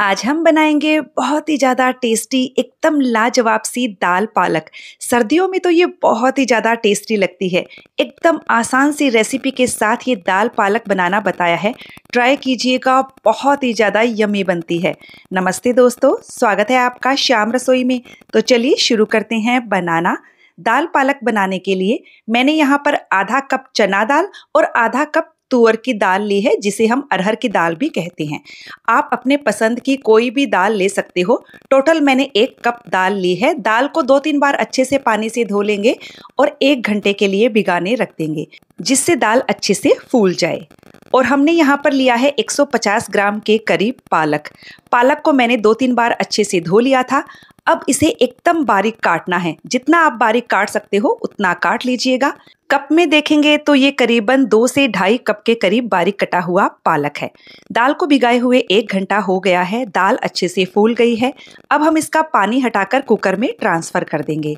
आज हम बनाएंगे बहुत ही ज़्यादा टेस्टी एकदम लाजवाब सी दाल पालक सर्दियों में तो ये बहुत ही ज़्यादा टेस्टी लगती है एकदम आसान सी रेसिपी के साथ ये दाल पालक बनाना बताया है ट्राई कीजिएगा बहुत ही ज़्यादा यमी बनती है नमस्ते दोस्तों स्वागत है आपका श्याम रसोई में तो चलिए शुरू करते हैं बनाना दाल पालक बनाने के लिए मैंने यहाँ पर आधा कप चना दाल और आधा कप तुअर की दाल ली है जिसे हम अरहर की दाल भी कहते हैं आप अपने पसंद की कोई भी दाल ले सकते हो टोटल मैंने एक कप दाल ली है दाल को दो तीन बार अच्छे से पानी से धो लेंगे और एक घंटे के लिए भिगाने रख देंगे जिससे दाल अच्छे से फूल जाए और हमने यहाँ पर लिया है 150 ग्राम के करीब पालक पालक को मैंने दो तीन बार अच्छे से धो लिया था अब इसे एकदम बारीक काटना है जितना आप बारीक काट सकते हो उतना काट लीजिएगा कप में देखेंगे तो ये करीबन दो से ढाई कप के करीब बारीक कटा हुआ पालक है दाल को भिगाए हुए एक घंटा हो गया है दाल अच्छे से फूल गई है अब हम इसका पानी हटाकर कुकर में ट्रांसफ़र कर देंगे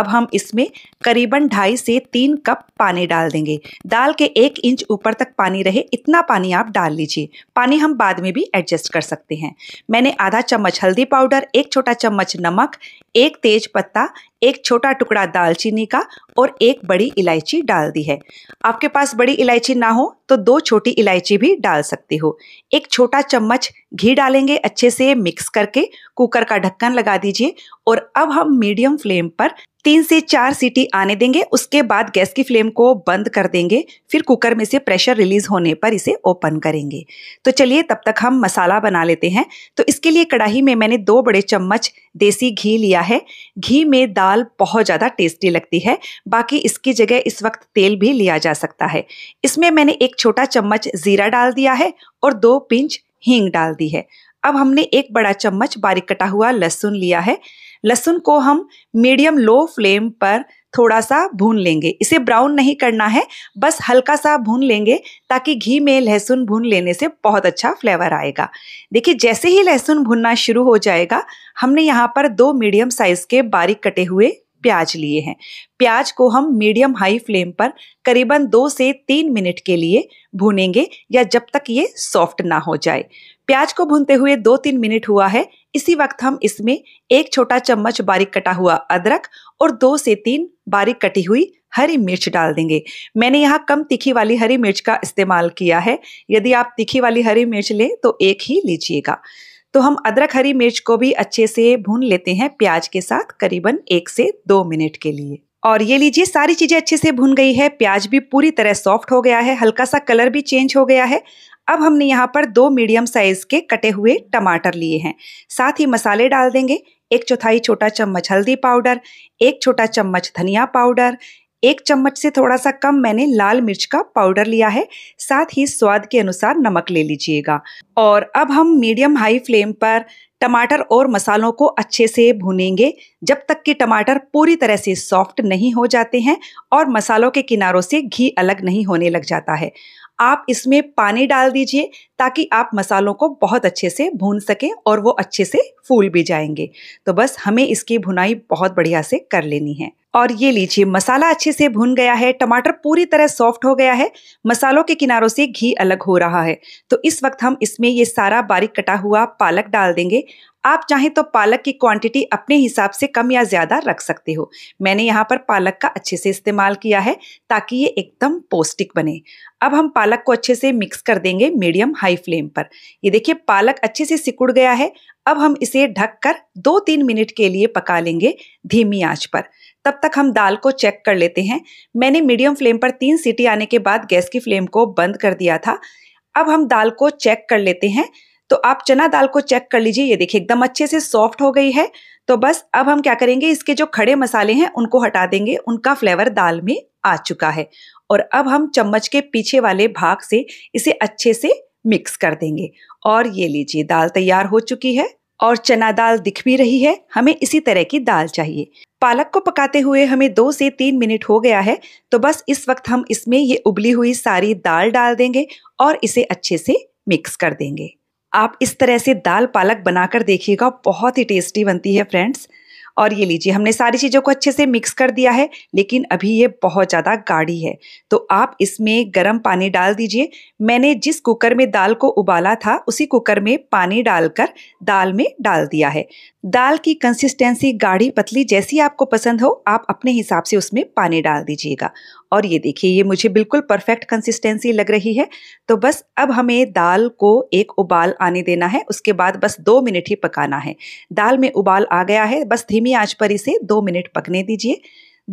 अब हम इसमें करीबन ढाई से तीन कप पानी डाल देंगे दाल के एक इंच ऊपर तक पानी रहे इतना पानी आप डाल लीजिए पानी हम बाद में भी एडजस्ट कर सकते हैं मैंने आधा चम्मच हल्दी पाउडर एक छोटा चम्मच नमक एक तेज पत्ता एक छोटा टुकड़ा दालचीनी का और एक बड़ी इलायची डाल दी है आपके पास बड़ी इलायची ना हो तो दो छोटी इलायची भी डाल सकते हो एक छोटा चम्मच घी डालेंगे अच्छे से मिक्स करके कुकर का ढक्कन लगा दीजिए और अब हम मीडियम फ्लेम पर तीन से चार सीटी आने देंगे उसके बाद गैस की फ्लेम को बंद कर देंगे फिर कुकर में से प्रेशर रिलीज होने पर इसे ओपन करेंगे तो चलिए तब तक हम मसाला बना लेते हैं तो इसके लिए कढ़ाई में मैंने दो बड़े चम्मच देसी घी लिया है घी में दाल बहुत ज़्यादा टेस्टी लगती है बाकी इसकी जगह इस वक्त तेल भी लिया जा सकता है इसमें मैंने एक छोटा चम्मच ज़ीरा डाल दिया है और दो पिंच हींग डाल दी है अब हमने एक बड़ा चम्मच बारीक कटा हुआ लहसुन लिया है लहसुन को हम मीडियम लो फ्लेम पर थोड़ा सा भून लेंगे इसे ब्राउन नहीं करना है बस हल्का सा भून लेंगे ताकि घी में लहसुन भून लेने से बहुत अच्छा फ्लेवर आएगा देखिए जैसे ही लहसुन भुनना शुरू हो जाएगा हमने यहाँ पर दो मीडियम साइज़ के बारीक कटे हुए प्याज लिए हैं प्याज को हम मीडियम हाई फ्लेम पर करीबन दो से तीन मिनट के लिए भूनेंगे या जब तक ये सॉफ्ट ना हो जाए प्याज को भूनते हुए दो तीन मिनट हुआ है इसी वक्त हम इसमें एक छोटा चम्मच बारीक कटा हुआ अदरक और दो से तीन बारीक कटी हुई हरी मिर्च डाल देंगे मैंने यहाँ कम तीखी वाली हरी मिर्च का इस्तेमाल किया है यदि आप तीखी वाली हरी मिर्च लें तो एक ही लीजिएगा तो हम अदरक हरी मिर्च को भी अच्छे से भून लेते हैं प्याज के साथ करीबन एक से दो मिनट के लिए और ये लीजिए सारी चीजें अच्छे से भून गई है प्याज भी पूरी तरह सॉफ्ट हो गया है हल्का सा कलर भी चेंज हो गया है अब हमने यहाँ पर दो मीडियम साइज के कटे हुए टमाटर लिए हैं साथ ही मसाले डाल देंगे एक चौथाई छोटा चम्मच हल्दी पाउडर एक छोटा चम्मच धनिया पाउडर एक चम्मच से थोड़ा सा कम मैंने लाल मिर्च का पाउडर लिया है साथ ही स्वाद के अनुसार नमक ले लीजिएगा और अब हम मीडियम हाई फ्लेम पर टमाटर और मसालों को अच्छे से भूनेंगे जब तक कि टमाटर पूरी तरह से सॉफ्ट नहीं हो जाते हैं और मसालों के किनारों से घी अलग नहीं होने लग जाता है आप इसमें पानी डाल दीजिए ताकि आप मसालों को बहुत अच्छे से भून सकें और वो अच्छे से फूल भी जाएंगे तो बस हमें इसकी भुनाई बहुत बढ़िया से कर लेनी है और ये लीजिए मसाला अच्छे से भुन गया है टमाटर पूरी तरह सॉफ्ट हो गया है मसालों के किनारों से घी अलग हो रहा है तो इस वक्त हम इसमें ये सारा बारीक कटा हुआ पालक डाल देंगे आप चाहें तो पालक की क्वांटिटी अपने हिसाब से कम या ज़्यादा रख सकते हो मैंने यहाँ पर पालक का अच्छे से इस्तेमाल किया है ताकि ये एकदम पौष्टिक बने अब हम पालक को अच्छे से मिक्स कर देंगे मीडियम हाई फ्लेम पर ये देखिए पालक अच्छे से सिकुड़ गया है अब हम इसे ढककर दो तीन मिनट के लिए पका लेंगे धीमी आंच पर तब तक हम दाल को चेक कर लेते हैं मैंने मीडियम फ्लेम पर तीन सीटी आने के बाद गैस की फ्लेम को बंद कर दिया था अब हम दाल को चेक कर लेते हैं तो आप चना दाल को चेक कर लीजिए ये देखिए एकदम अच्छे से सॉफ्ट हो गई है तो बस अब हम क्या करेंगे इसके जो खड़े मसाले हैं उनको हटा देंगे उनका फ्लेवर दाल में आ चुका है और अब हम चम्मच के पीछे वाले भाग से इसे अच्छे से मिक्स कर देंगे और ये लीजिए दाल तैयार हो चुकी है और चना दाल दिख भी रही है हमें इसी तरह की दाल चाहिए पालक को पकाते हुए हमें दो से तीन मिनट हो गया है तो बस इस वक्त हम इसमें ये उबली हुई सारी दाल डाल देंगे और इसे अच्छे से मिक्स कर देंगे आप इस तरह से दाल पालक बनाकर देखिएगा बहुत ही टेस्टी बनती है फ्रेंड्स और ये लीजिए हमने सारी चीज़ों को अच्छे से मिक्स कर दिया है लेकिन अभी ये बहुत ज़्यादा गाढ़ी है तो आप इसमें गर्म पानी डाल दीजिए मैंने जिस कुकर में दाल को उबाला था उसी कुकर में पानी डालकर दाल में डाल दिया है दाल की कंसिस्टेंसी गाढ़ी पतली जैसी आपको पसंद हो आप अपने हिसाब से उसमें पानी डाल दीजिएगा और ये देखिए ये मुझे बिल्कुल परफेक्ट कंसिस्टेंसी लग रही है तो बस अब हमें दाल को एक उबाल आने देना है उसके बाद बस दो मिनट ही पकाना है दाल में उबाल आ गया है बस धीमी धीमी आंच पर इसे दो मिनट पकने दीजिए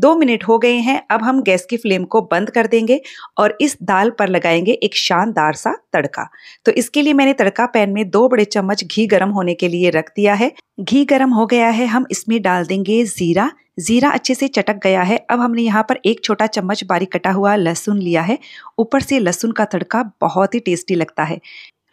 दो मिनट हो गए हैं अब हम गैस की फ्लेम को बंद कर देंगे और इस दाल पर लगाएंगे एक शानदार सा तड़का तो इसके लिए मैंने तड़का पैन में दो बड़े चम्मच घी गर्म होने के लिए रख दिया है घी गर्म हो गया है हम इसमें डाल देंगे ज़ीरा ज़ीरा अच्छे से चटक गया है अब हमने यहाँ पर एक छोटा चम्मच बारीक कटा हुआ लहसुन लिया है ऊपर से लहसुन का तड़का बहुत ही टेस्टी लगता है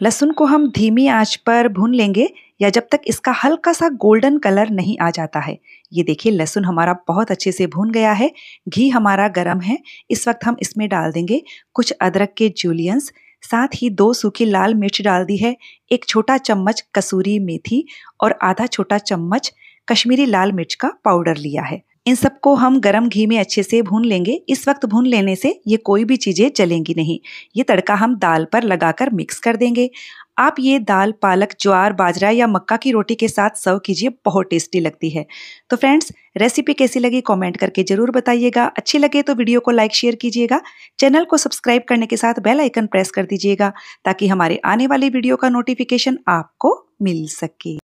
लहसुन को हम धीमी आंच पर भून लेंगे या जब तक इसका हल्का सा गोल्डन कलर नहीं आ जाता है ये देखिए लहसुन हमारा बहुत अच्छे से भून गया है घी हमारा गर्म है इस वक्त हम इसमें डाल देंगे कुछ अदरक के जूलियंस साथ ही दो सूखी लाल मिर्च डाल दी है एक छोटा चम्मच कसूरी मेथी और आधा छोटा चम्मच कश्मीरी लाल मिर्च का पाउडर लिया है इन सबको हम गरम घी में अच्छे से भून लेंगे इस वक्त भून लेने से ये कोई भी चीज़ें जलेंगी नहीं ये तड़का हम दाल पर लगाकर मिक्स कर देंगे आप ये दाल पालक ज्वार बाजरा या मक्का की रोटी के साथ सर्व कीजिए बहुत टेस्टी लगती है तो फ्रेंड्स रेसिपी कैसी लगी कमेंट करके ज़रूर बताइएगा अच्छी लगे तो वीडियो को लाइक शेयर कीजिएगा चैनल को सब्सक्राइब करने के साथ बेल आइकन प्रेस कर दीजिएगा ताकि हमारे आने वाली वीडियो का नोटिफिकेशन आपको मिल सके